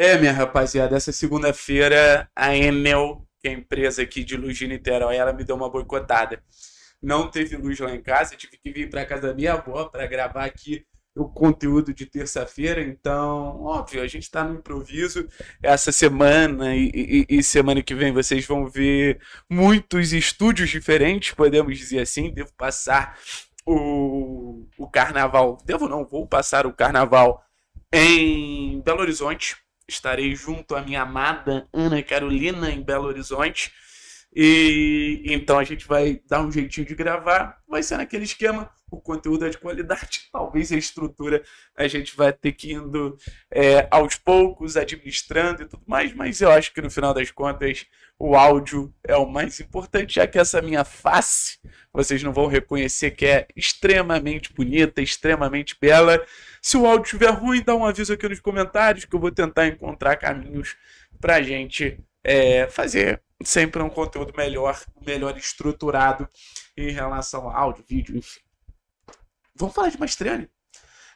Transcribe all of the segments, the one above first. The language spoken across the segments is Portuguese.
É, minha rapaziada, essa segunda-feira a Enel, que é a empresa aqui de luz de Niterói, ela me deu uma boicotada. Não teve luz lá em casa, tive que vir para casa da minha avó para gravar aqui o conteúdo de terça-feira, então, óbvio, a gente está no improviso. Essa semana e, e, e, semana que vem vocês vão ver muitos estúdios diferentes, podemos dizer assim. Devo passar o, o carnaval, devo não, vou passar o carnaval em Belo Horizonte, Estarei junto à minha amada Ana Carolina em Belo Horizonte. E então a gente vai dar um jeitinho de gravar, vai ser naquele esquema, o conteúdo é de qualidade, talvez a estrutura a gente vai ter que indo é, aos poucos, administrando e tudo mais, mas eu acho que no final das contas o áudio é o mais importante, já que essa minha face vocês não vão reconhecer que é extremamente bonita, extremamente bela. Se o áudio estiver ruim, dá um aviso aqui nos comentários que eu vou tentar encontrar caminhos a gente é, fazer sempre um conteúdo melhor, melhor estruturado em relação a áudio, vídeo, enfim. Vamos falar de Mastriani.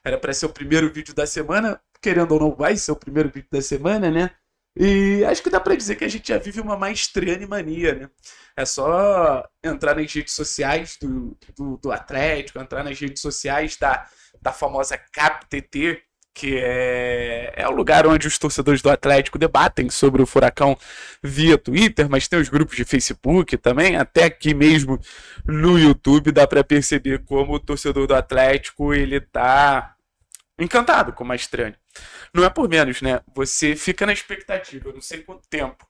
Era para ser o primeiro vídeo da semana, querendo ou não vai ser o primeiro vídeo da semana, né? E acho que dá para dizer que a gente já vive uma maestriane mania, né? É só entrar nas redes sociais do, do, do Atlético, entrar nas redes sociais da, da famosa CapTT, que é, é o lugar onde os torcedores do Atlético debatem sobre o furacão via Twitter, mas tem os grupos de Facebook também, até aqui mesmo no YouTube dá para perceber como o torcedor do Atlético ele tá encantado com o Mastrani. Não é por menos, né? Você fica na expectativa, não sei quanto tempo,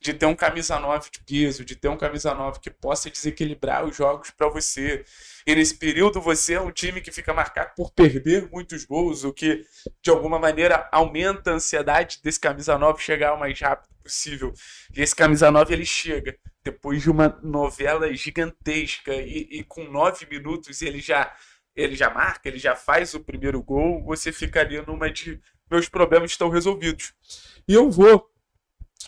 de ter um camisa 9 de peso, de ter um camisa 9 que possa desequilibrar os jogos para você. E nesse período você é um time que fica marcado por perder muitos gols, o que de alguma maneira aumenta a ansiedade desse camisa 9 chegar o mais rápido possível. E esse camisa 9 ele chega depois de uma novela gigantesca e, e com 9 minutos ele já ele já marca, ele já faz o primeiro gol, você ficaria numa de meus problemas estão resolvidos. E eu vou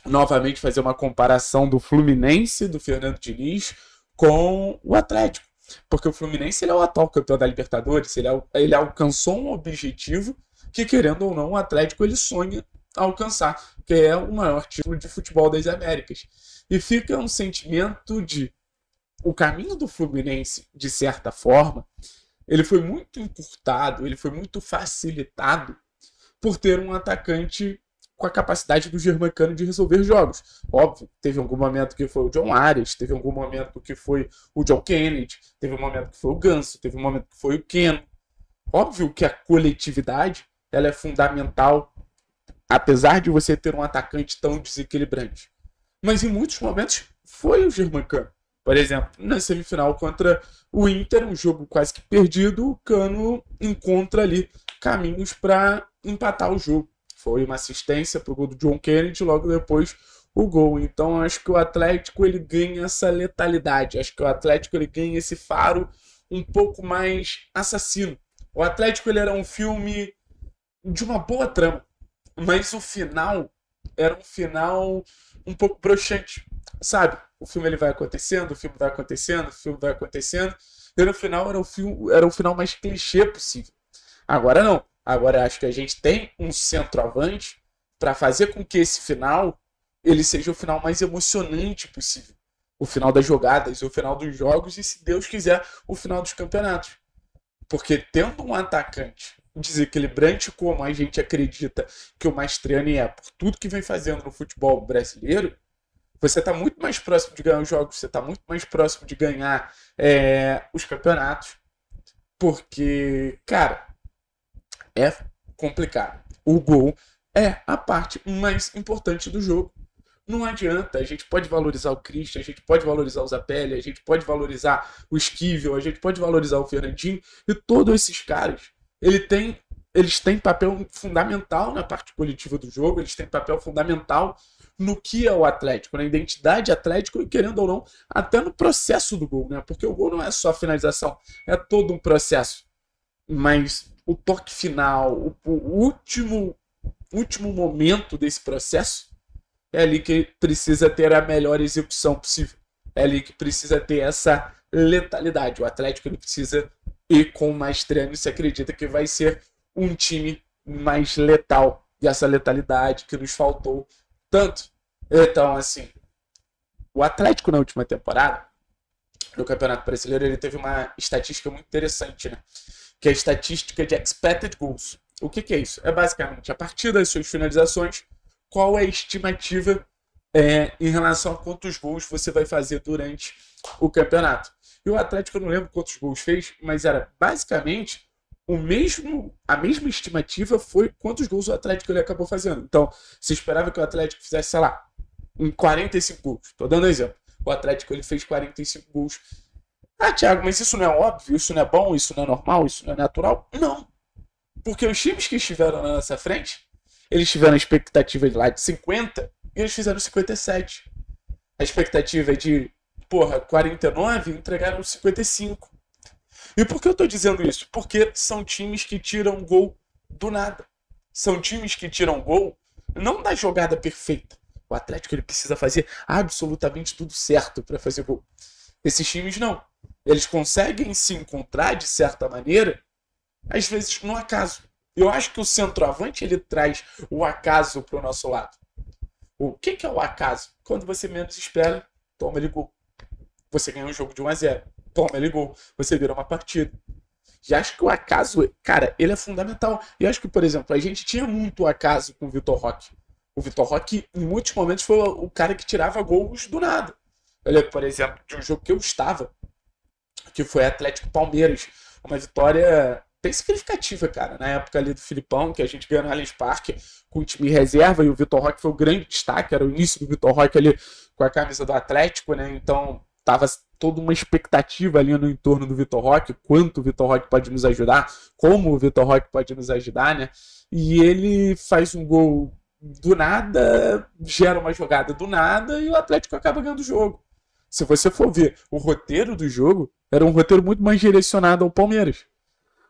novamente fazer uma comparação do Fluminense, do Fernando Diniz, com o Atlético. Porque o Fluminense ele é o atual campeão da Libertadores, ele, é ele alcançou um objetivo que, querendo ou não, o Atlético ele sonha alcançar, que é o maior título de futebol das Américas. E fica um sentimento de o caminho do Fluminense, de certa forma, ele foi muito encurtado, ele foi muito facilitado por ter um atacante com a capacidade do Germancano de resolver jogos. Óbvio, teve algum momento que foi o John Arias, teve algum momento que foi o John Kennedy, teve um momento que foi o Ganso, teve um momento que foi o Ken. Óbvio que a coletividade ela é fundamental, apesar de você ter um atacante tão desequilibrante. Mas em muitos momentos foi o Germancano. Por exemplo, na semifinal contra o Inter, um jogo quase que perdido, o Cano encontra ali caminhos para empatar o jogo. Foi uma assistência para o gol do John Kennedy, logo depois o gol. Então acho que o Atlético ele ganha essa letalidade, acho que o Atlético ele ganha esse faro um pouco mais assassino. O Atlético ele era um filme de uma boa trama, mas o final era um final um pouco broxante, sabe? O filme ele vai acontecendo, o filme vai acontecendo, o filme vai acontecendo, e no final era o, filme, era o final mais clichê possível. Agora não. Agora acho que a gente tem um centroavante para fazer com que esse final ele seja o final mais emocionante possível. O final das jogadas, o final dos jogos e, se Deus quiser, o final dos campeonatos. Porque tendo um atacante desequilibrante como a gente acredita que o Mastriani é, por tudo que vem fazendo no futebol brasileiro, você está muito mais próximo de ganhar os jogos, você está muito mais próximo de ganhar é, os campeonatos. Porque, cara, é complicado. O gol é a parte mais importante do jogo. Não adianta, a gente pode valorizar o Christian, a gente pode valorizar o Zapelli, a gente pode valorizar o Esquivel, a gente pode valorizar o Fernandinho e todos esses caras. Ele tem, eles têm papel fundamental na parte coletiva do jogo, eles têm papel fundamental no que é o Atlético, na identidade Atlético e, querendo ou não, até no processo do gol, né? Porque o gol não é só finalização, é todo um processo. Mas o toque final, o, o último, último momento desse processo, é ali que precisa ter a melhor execução possível. É ali que precisa ter essa letalidade. O Atlético ele precisa ir com mais treino e se acredita que vai ser um time mais letal. E essa letalidade que nos faltou tanto. Então, assim, o Atlético na última temporada, no Campeonato Brasileiro, ele teve uma estatística muito interessante, né? que é a estatística de expected goals. O que, que é isso? É basicamente a partir das suas finalizações, qual é a estimativa é, em relação a quantos gols você vai fazer durante o campeonato. E o Atlético, eu não lembro quantos gols fez, mas era basicamente o mesmo, a mesma estimativa foi quantos gols o Atlético ele acabou fazendo. Então, se esperava que o Atlético fizesse, sei lá, um 45 gols. Estou dando um exemplo. O Atlético ele fez 45 gols ah, Thiago, mas isso não é óbvio, isso não é bom, isso não é normal, isso não é natural? Não. Porque os times que estiveram na nossa frente, eles tiveram a expectativa de lá de 50 e eles fizeram 57. A expectativa é de, porra, 49 entregaram 55. E por que eu tô dizendo isso? Porque são times que tiram gol do nada. São times que tiram gol não da jogada perfeita. O Atlético ele precisa fazer absolutamente tudo certo para fazer gol. Esses times não eles conseguem se encontrar de certa maneira, às vezes no acaso. Eu acho que o centroavante ele traz o acaso para o nosso lado. O que, que é o acaso? Quando você menos espera, toma ele gol. Você ganha um jogo de 1 a 0 toma ele gol. Você vira uma partida. Já acho que o acaso, cara, ele é fundamental. E acho que, por exemplo, a gente tinha muito acaso com o Vitor Roque. O Vitor Roque, em muitos momentos, foi o cara que tirava gols do nada. Eu lembro, por exemplo, de um jogo que eu estava, que foi Atlético Palmeiras. Uma vitória bem significativa, cara, na época ali do Filipão, que a gente ganhou no Allianz Parque com o time reserva e o Vitor Roque foi o grande destaque, era o início do Vitor Roque ali com a camisa do Atlético, né? Então tava toda uma expectativa ali no entorno do Vitor Roque, quanto o Vitor Roque pode nos ajudar, como o Vitor Roque pode nos ajudar, né? E ele faz um gol do nada, gera uma jogada do nada e o Atlético acaba ganhando o jogo. Se você for ver o roteiro do jogo, era um roteiro muito mais direcionado ao Palmeiras.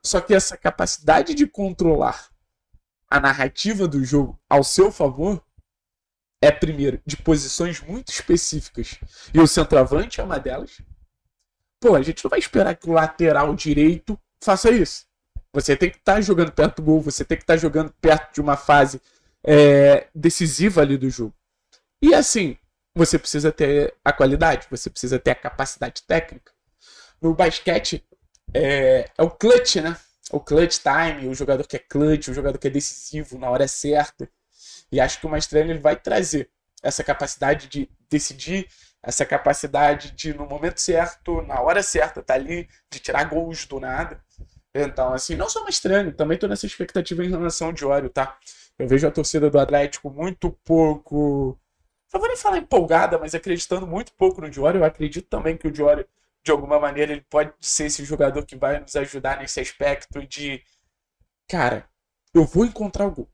Só que essa capacidade de controlar a narrativa do jogo ao seu favor é, primeiro, de posições muito específicas. E o centroavante é uma delas. Pô, a gente não vai esperar que o lateral direito faça isso. Você tem que estar tá jogando perto do gol, você tem que estar tá jogando perto de uma fase é, decisiva ali do jogo. E assim, você precisa ter a qualidade, você precisa ter a capacidade técnica. No basquete, é, é o clutch, né? O clutch time, o jogador que é clutch, o jogador que é decisivo na hora certa. E acho que o Mastrelli ele vai trazer essa capacidade de decidir, essa capacidade de, no momento certo, na hora certa, tá ali, de tirar gols do nada. Então, assim, não sou Mastrelli, também tô nessa expectativa em relação ao Diório, tá? Eu vejo a torcida do Atlético muito pouco não vou nem falar empolgada, mas acreditando muito pouco no Diori. Eu acredito também que o Diori, de alguma maneira, ele pode ser esse jogador que vai nos ajudar nesse aspecto de, cara, eu vou encontrar o gol.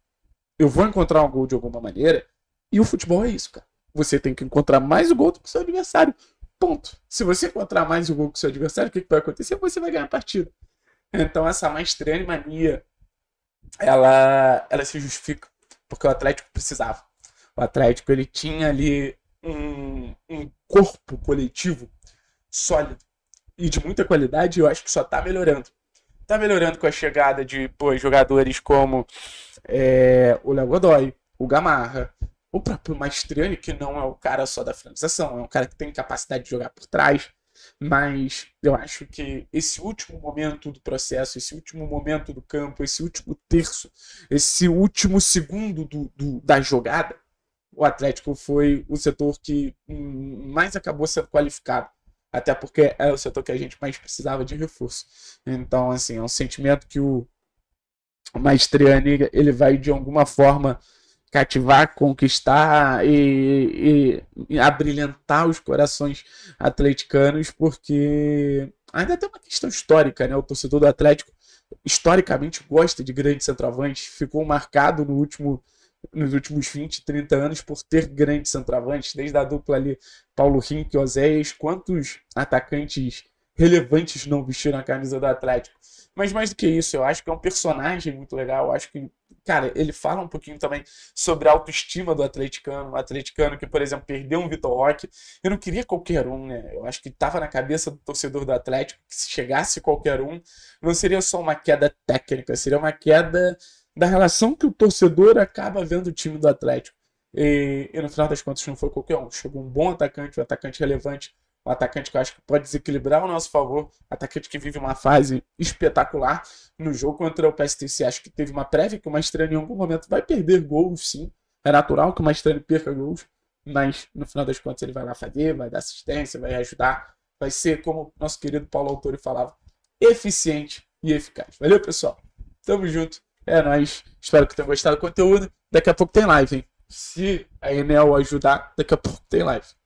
Eu vou encontrar um gol de alguma maneira. E o futebol é isso, cara. Você tem que encontrar mais o gol do que o seu adversário. Ponto. Se você encontrar mais o gol que o seu adversário, o que, que vai acontecer? Você vai ganhar a partida. Então essa maestria e mania, ela, ela se justifica. Porque o Atlético precisava. O Atlético ele tinha ali um, um corpo coletivo sólido e de muita qualidade, e eu acho que só está melhorando. Está melhorando com a chegada de pô, jogadores como é, o Léo Godoy, o Gamarra, o próprio Mastriani, que não é o cara só da finalização, é um cara que tem capacidade de jogar por trás. Mas eu acho que esse último momento do processo, esse último momento do campo, esse último terço, esse último segundo do, do da jogada, o Atlético foi o setor que mais acabou sendo qualificado. Até porque é o setor que a gente mais precisava de reforço. Então, assim, é um sentimento que o Maestriani ele vai de alguma forma cativar, conquistar e, e, e abrilhantar os corações atleticanos, porque ainda tem uma questão histórica, né? O torcedor do Atlético historicamente gosta de grandes centroavantes, ficou marcado no último nos últimos 20, 30 anos por ter grandes centravantes desde a dupla ali Paulo Henrique, Oséias, quantos atacantes relevantes não vestiram a camisa do Atlético. Mas mais do que isso, eu acho que é um personagem muito legal, eu acho que cara, ele fala um pouquinho também sobre a autoestima do atleticano, o atleticano que, por exemplo, perdeu um Vitor Roque. Eu não queria qualquer um, né? Eu acho que estava na cabeça do torcedor do Atlético que se chegasse qualquer um, não seria só uma queda técnica, seria uma queda da relação que o torcedor acaba vendo o time do Atlético. E, e, no final das contas não foi qualquer um. Chegou um bom atacante, um atacante relevante, um atacante que eu acho que pode desequilibrar o nosso favor, atacante que vive uma fase espetacular no jogo contra o PSTC. Acho que teve uma prévia que o Maestrani em algum momento vai perder gols, sim. É natural que o Maestrani perca gols, mas no final das contas ele vai lá fazer, vai dar assistência, vai ajudar, vai ser, como nosso querido Paulo Autori falava, eficiente e eficaz. Valeu, pessoal. Tamo junto. É nóis. Espero que tenham gostado do conteúdo. Daqui a pouco tem live, hein? Se a Enel ajudar, daqui a pouco tem live.